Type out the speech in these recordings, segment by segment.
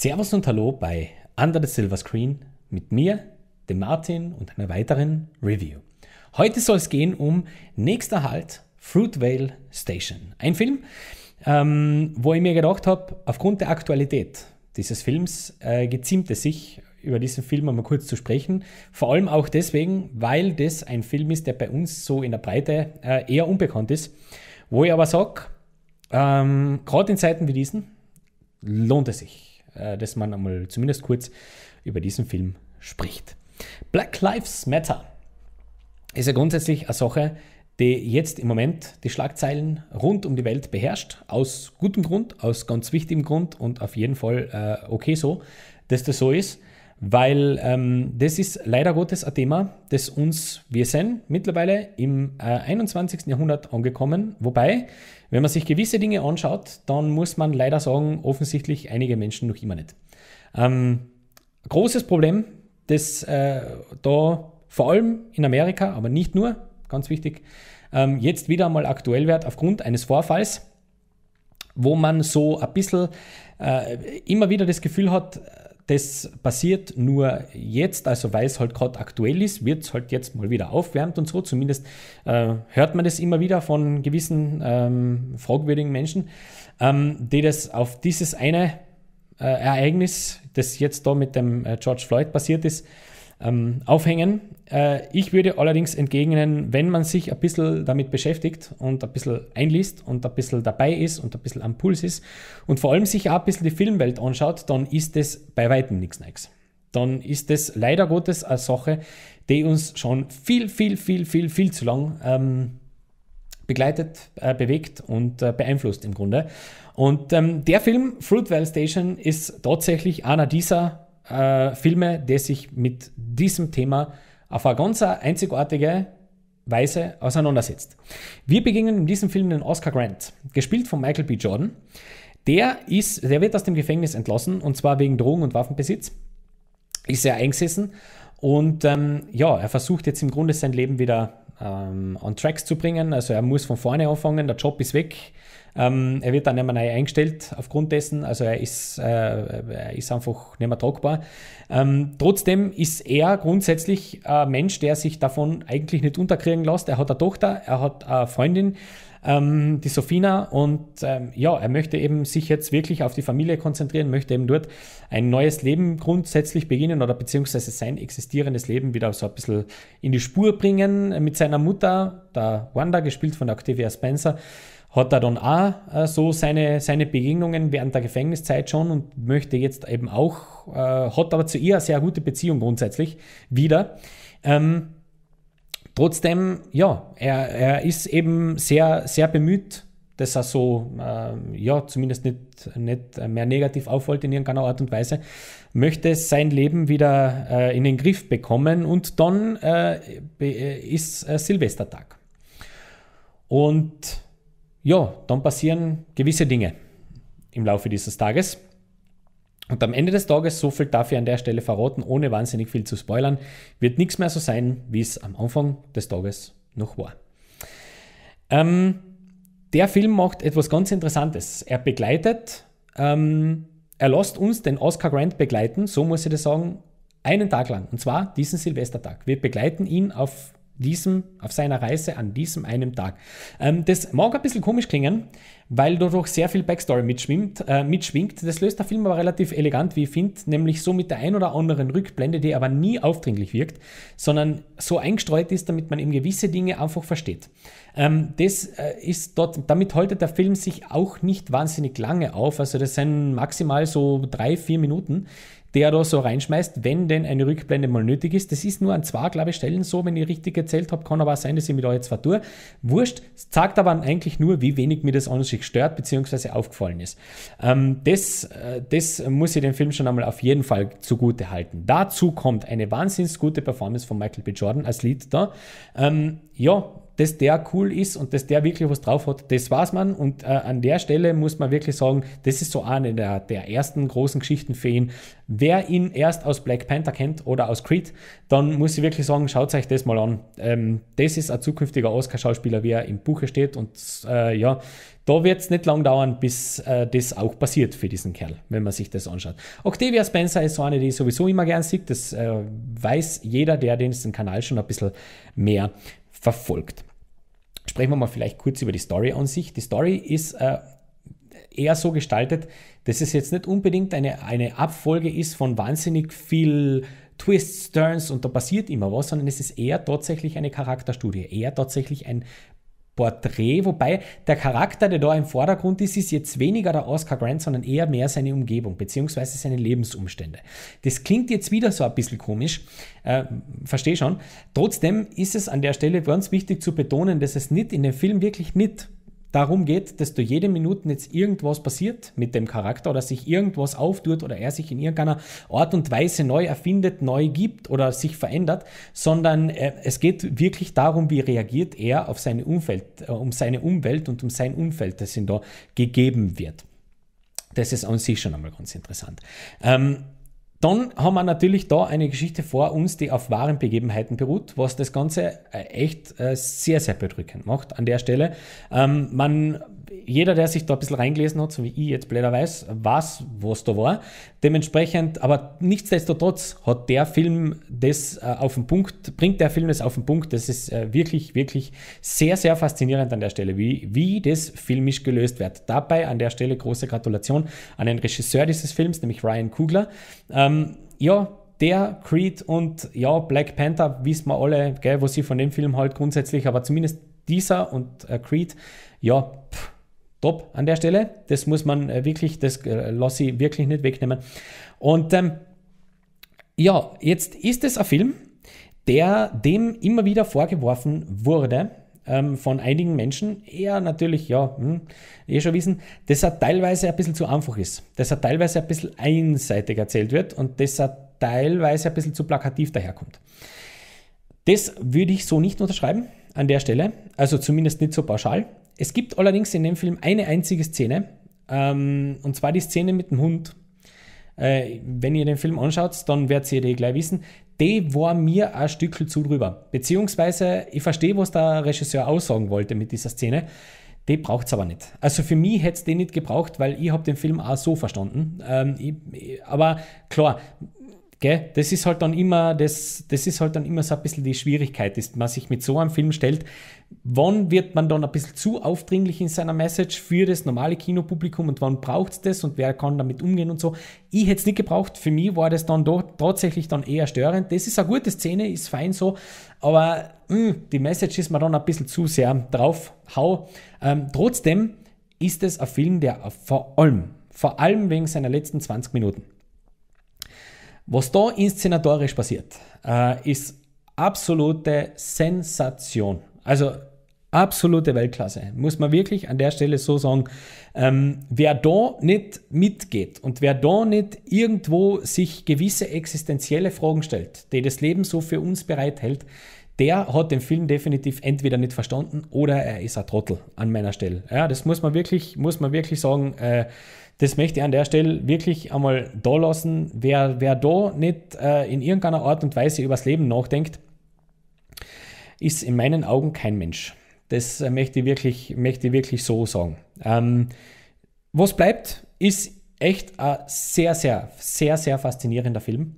Servus und Hallo bei Under the Silver Screen mit mir, dem Martin und einer weiteren Review. Heute soll es gehen um Nächster Halt Fruitvale Station. Ein Film, ähm, wo ich mir gedacht habe, aufgrund der Aktualität dieses Films äh, geziemt es sich, über diesen Film einmal kurz zu sprechen. Vor allem auch deswegen, weil das ein Film ist, der bei uns so in der Breite äh, eher unbekannt ist. Wo ich aber sage, ähm, gerade in Zeiten wie diesen lohnt es sich äh, dass man einmal zumindest kurz über diesen Film spricht. Black Lives Matter ist ja grundsätzlich eine Sache, die jetzt im Moment die Schlagzeilen rund um die Welt beherrscht. Aus gutem Grund, aus ganz wichtigem Grund und auf jeden Fall äh, okay so, dass das so ist weil ähm, das ist leider Gottes ein Thema, das uns, wir sind mittlerweile im äh, 21. Jahrhundert angekommen. Wobei, wenn man sich gewisse Dinge anschaut, dann muss man leider sagen, offensichtlich einige Menschen noch immer nicht. Ähm, großes Problem, das äh, da vor allem in Amerika, aber nicht nur, ganz wichtig, ähm, jetzt wieder einmal aktuell wird aufgrund eines Vorfalls, wo man so ein bisschen äh, immer wieder das Gefühl hat, das passiert nur jetzt, also weil es halt gerade aktuell ist, wird es halt jetzt mal wieder aufwärmt und so. Zumindest äh, hört man das immer wieder von gewissen ähm, fragwürdigen Menschen, ähm, die das auf dieses eine äh, Ereignis, das jetzt da mit dem äh, George Floyd passiert ist, ähm, aufhängen. Äh, ich würde allerdings entgegnen, wenn man sich ein bisschen damit beschäftigt und ein bisschen einliest und ein bisschen dabei ist und ein bisschen am Puls ist und vor allem sich auch ein bisschen die Filmwelt anschaut, dann ist das bei weitem nichts Neues. Dann ist das leider Gottes eine Sache, die uns schon viel, viel, viel, viel, viel zu lang ähm, begleitet, äh, bewegt und äh, beeinflusst im Grunde. Und ähm, der Film Fruitvale Station ist tatsächlich einer dieser äh, Filme, die sich mit diesem Thema auf eine ganz einzigartige Weise auseinandersetzt. Wir beginnen in diesem Film den Oscar Grant, gespielt von Michael B. Jordan. Der, ist, der wird aus dem Gefängnis entlassen und zwar wegen Drogen- und Waffenbesitz. Ist er eingesessen und ähm, ja, er versucht jetzt im Grunde sein Leben wieder ähm, on Tracks zu bringen. Also er muss von vorne anfangen, der Job ist weg, ähm, er wird dann nicht mehr neu eingestellt aufgrund dessen, also er ist, äh, er ist einfach nicht mehr tragbar. Ähm, trotzdem ist er grundsätzlich ein Mensch, der sich davon eigentlich nicht unterkriegen lässt. Er hat eine Tochter, er hat eine Freundin, ähm, die Sophina. und ähm, ja, er möchte eben sich jetzt wirklich auf die Familie konzentrieren, möchte eben dort ein neues Leben grundsätzlich beginnen oder beziehungsweise sein existierendes Leben wieder so ein bisschen in die Spur bringen mit seiner Mutter, der Wanda, gespielt von Octavia Spencer hat er dann auch äh, so seine, seine Begegnungen während der Gefängniszeit schon und möchte jetzt eben auch, äh, hat aber zu ihr eine sehr gute Beziehung grundsätzlich wieder. Ähm, trotzdem, ja, er, er ist eben sehr, sehr bemüht, dass er so, äh, ja, zumindest nicht, nicht mehr negativ auffällt in irgendeiner Art und Weise, möchte sein Leben wieder äh, in den Griff bekommen und dann äh, äh ist Silvestertag. Und ja, dann passieren gewisse Dinge im Laufe dieses Tages. Und am Ende des Tages, so viel darf ich an der Stelle verraten, ohne wahnsinnig viel zu spoilern, wird nichts mehr so sein, wie es am Anfang des Tages noch war. Ähm, der Film macht etwas ganz Interessantes. Er begleitet, ähm, er lässt uns den Oscar Grant begleiten, so muss ich das sagen, einen Tag lang. Und zwar diesen Silvestertag. Wir begleiten ihn auf diesem, auf seiner Reise an diesem einen Tag. Ähm, das mag ein bisschen komisch klingen, weil dadurch sehr viel Backstory mitschwimmt, äh, mitschwingt. Das löst der Film aber relativ elegant, wie ich finde, nämlich so mit der ein oder anderen Rückblende, die aber nie aufdringlich wirkt, sondern so eingestreut ist, damit man eben gewisse Dinge einfach versteht. Ähm, das äh, ist dort, damit haltet der Film sich auch nicht wahnsinnig lange auf, also das sind maximal so drei, vier Minuten, der da so reinschmeißt, wenn denn eine Rückblende mal nötig ist. Das ist nur an zwei, glaube ich, Stellen so, wenn ich richtig erzählt habe, kann aber auch sein, dass ich mich da jetzt vertue. Wurscht, zeigt aber eigentlich nur, wie wenig mir das an sich stört, beziehungsweise aufgefallen ist. Ähm, das, äh, das muss ich dem Film schon einmal auf jeden Fall zugute halten. Dazu kommt eine wahnsinnig gute Performance von Michael B. Jordan als Lead da. Ähm, ja, dass der cool ist und dass der wirklich was drauf hat, das weiß man. Und äh, an der Stelle muss man wirklich sagen, das ist so eine der, der ersten großen Geschichten für ihn. Wer ihn erst aus Black Panther kennt oder aus Creed, dann muss ich wirklich sagen, schaut euch das mal an. Ähm, das ist ein zukünftiger Oscar-Schauspieler, wie er im Buche steht. Und äh, ja, da wird es nicht lang dauern, bis äh, das auch passiert für diesen Kerl, wenn man sich das anschaut. Octavia Spencer ist so eine, die ich sowieso immer gern sieht. Das äh, weiß jeder, der den Kanal schon ein bisschen mehr verfolgt sprechen wir mal vielleicht kurz über die Story an sich. Die Story ist äh, eher so gestaltet, dass es jetzt nicht unbedingt eine, eine Abfolge ist von wahnsinnig viel Twists, Turns und da passiert immer was, sondern es ist eher tatsächlich eine Charakterstudie, eher tatsächlich ein Porträt, wobei der Charakter, der da im Vordergrund ist, ist jetzt weniger der Oscar Grant, sondern eher mehr seine Umgebung bzw. seine Lebensumstände. Das klingt jetzt wieder so ein bisschen komisch, äh, verstehe schon. Trotzdem ist es an der Stelle ganz wichtig zu betonen, dass es nicht in dem Film wirklich nicht darum geht, dass du jede Minute jetzt irgendwas passiert mit dem Charakter oder sich irgendwas auftut oder er sich in irgendeiner Art und Weise neu erfindet, neu gibt oder sich verändert, sondern äh, es geht wirklich darum, wie reagiert er auf seine Umwelt, äh, um seine Umwelt und um sein Umfeld, das ihm da gegeben wird. Das ist an sich schon einmal ganz interessant. Ähm, dann haben wir natürlich da eine Geschichte vor uns, die auf wahren Begebenheiten beruht, was das Ganze äh, echt äh, sehr, sehr bedrückend macht an der Stelle. Ähm, man jeder, der sich da ein bisschen reingelesen hat, so wie ich jetzt blöder weiß, weiß, was da war. Dementsprechend, aber nichtsdestotrotz hat der Film das äh, auf den Punkt, bringt der Film das auf den Punkt. Das ist äh, wirklich, wirklich sehr, sehr faszinierend an der Stelle, wie, wie das filmisch gelöst wird. Dabei an der Stelle große Gratulation an den Regisseur dieses Films, nämlich Ryan Kugler. Ähm, ja, der Creed und ja, Black Panther, wissen wir alle, gell, was sie von dem Film halt grundsätzlich, aber zumindest dieser und äh, Creed, ja, pff, top an der Stelle. Das muss man äh, wirklich, das äh, lasse ich wirklich nicht wegnehmen. Und ähm, ja, jetzt ist es ein Film, der dem immer wieder vorgeworfen wurde ähm, von einigen Menschen, eher natürlich, ja, hm, eh schon wissen, dass er teilweise ein bisschen zu einfach ist, dass er teilweise ein bisschen einseitig erzählt wird und dass er teilweise ein bisschen zu plakativ daherkommt. Das würde ich so nicht unterschreiben an der Stelle, also zumindest nicht so pauschal. Es gibt allerdings in dem Film eine einzige Szene, ähm, und zwar die Szene mit dem Hund. Äh, wenn ihr den Film anschaut, dann werdet ihr die gleich wissen. Die war mir ein Stück zu drüber. Beziehungsweise, ich verstehe, was der Regisseur aussagen wollte mit dieser Szene. Die braucht es aber nicht. Also für mich hätte es den nicht gebraucht, weil ich habe den Film auch so verstanden. Ähm, ich, aber klar, Gell? Das ist halt dann immer, das, das ist halt dann immer so ein bisschen die Schwierigkeit, ist man sich mit so einem Film stellt. Wann wird man dann ein bisschen zu aufdringlich in seiner Message für das normale Kinopublikum und wann braucht es das und wer kann damit umgehen und so? Ich hätte es nicht gebraucht. Für mich war das dann doch tatsächlich dann eher störend. Das ist eine gute Szene, ist fein so, aber mh, hm, die Message ist mir dann ein bisschen zu sehr drauf. Hau. Ähm, trotzdem ist es ein Film, der vor allem, vor allem wegen seiner letzten 20 Minuten was da inszenatorisch passiert, äh, ist absolute Sensation. Also absolute Weltklasse. Muss man wirklich an der Stelle so sagen. Ähm, wer da nicht mitgeht und wer da nicht irgendwo sich gewisse existenzielle Fragen stellt, die das Leben so für uns bereithält, der hat den Film definitiv entweder nicht verstanden oder er ist ein Trottel an meiner Stelle. Ja, das muss man wirklich, muss man wirklich sagen. Äh, das möchte ich an der Stelle wirklich einmal da lassen. Wer, wer da nicht äh, in irgendeiner Art und Weise übers Leben nachdenkt, ist in meinen Augen kein Mensch. Das äh, möchte ich wirklich, möchte ich wirklich so sagen. Ähm, was bleibt, ist echt ein sehr, sehr, sehr, sehr faszinierender Film,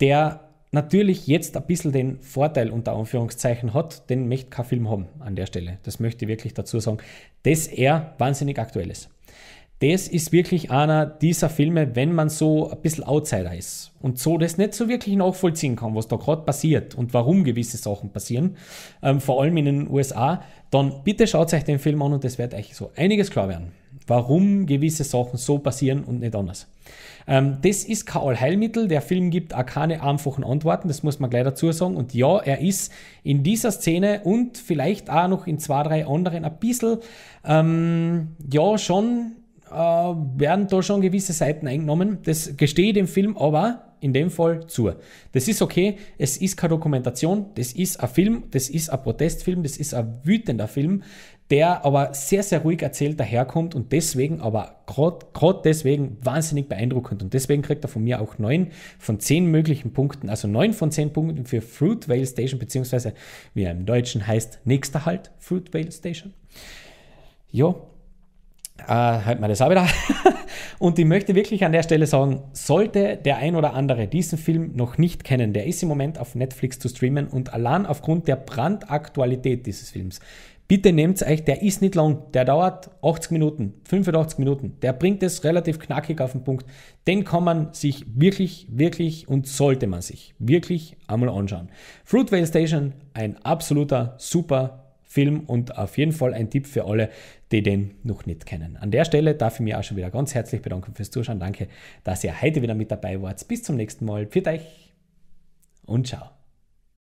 der natürlich jetzt ein bisschen den Vorteil unter Anführungszeichen hat, den möchte kein Film haben an der Stelle. Das möchte ich wirklich dazu sagen, dass er wahnsinnig aktuell ist das ist wirklich einer dieser Filme, wenn man so ein bisschen Outsider ist und so das nicht so wirklich nachvollziehen kann, was da gerade passiert und warum gewisse Sachen passieren, ähm, vor allem in den USA, dann bitte schaut euch den Film an und es wird euch so einiges klar werden, warum gewisse Sachen so passieren und nicht anders. Ähm, das ist kein Allheilmittel, der Film gibt auch keine einfachen Antworten, das muss man gleich dazu sagen. Und ja, er ist in dieser Szene und vielleicht auch noch in zwei, drei anderen ein bisschen, ähm, ja, schon äh, werden da schon gewisse Seiten eingenommen. Das gestehe ich dem Film aber in dem Fall zu. Das ist okay, es ist keine Dokumentation, das ist ein Film, das ist ein Protestfilm, das ist ein wütender Film, der aber sehr, sehr ruhig erzählt daherkommt und deswegen aber gerade deswegen wahnsinnig beeindruckend. Und deswegen kriegt er von mir auch neun von zehn möglichen Punkten, also neun von zehn Punkten für Fruitvale Station, beziehungsweise wie er im Deutschen heißt, nächster Halt, Fruitvale Station. Ja, äh, hört man das auch wieder. und ich möchte wirklich an der Stelle sagen, sollte der ein oder andere diesen Film noch nicht kennen, der ist im Moment auf Netflix zu streamen und allein aufgrund der Brandaktualität dieses Films. Bitte nehmt es euch, der ist nicht lang, der dauert 80 Minuten, 85 Minuten, der bringt es relativ knackig auf den Punkt. Den kann man sich wirklich, wirklich und sollte man sich wirklich einmal anschauen. Fruitvale Station, ein absoluter super Film und auf jeden Fall ein Tipp für alle, die den noch nicht kennen. An der Stelle darf ich mich auch schon wieder ganz herzlich bedanken fürs Zuschauen. Danke, dass ihr heute wieder mit dabei wart. Bis zum nächsten Mal. Pfiat euch und ciao.